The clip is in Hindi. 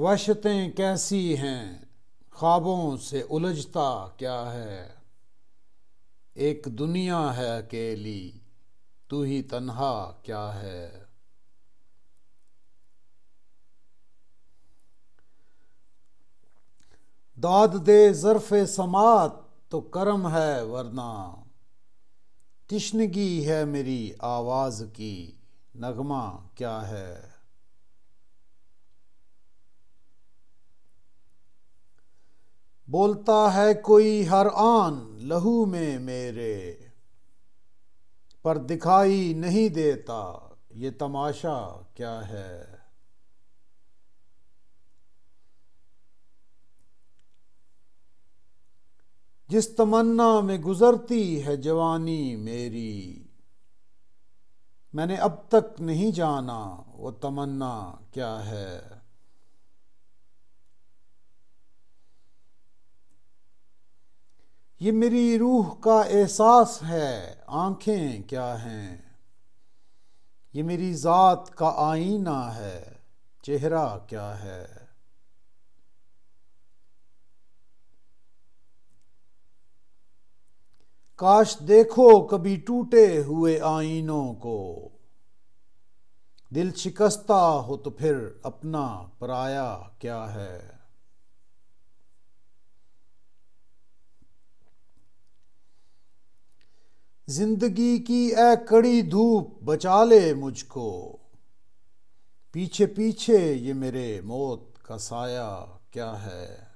वशतें कैसी हैं ख्वाबों से उलझता क्या है एक दुनिया है अकेली तू ही तन्हा क्या है दाद दे ज़रफ़ समात तो करम है वरना तिश्नगी है मेरी आवाज़ की नगमा क्या है बोलता है कोई हर आन लहू में मेरे पर दिखाई नहीं देता ये तमाशा क्या है जिस तमन्ना में गुजरती है जवानी मेरी मैंने अब तक नहीं जाना वो तमन्ना क्या है ये मेरी रूह का एहसास है आंखें क्या हैं ये मेरी ज़ात का आईना है चेहरा क्या है काश देखो कभी टूटे हुए आईनों को दिल शिकस्ता हो तो फिर अपना पराया क्या है जिंदगी की ए कड़ी धूप बचा ले मुझको पीछे पीछे ये मेरे मौत का साया क्या है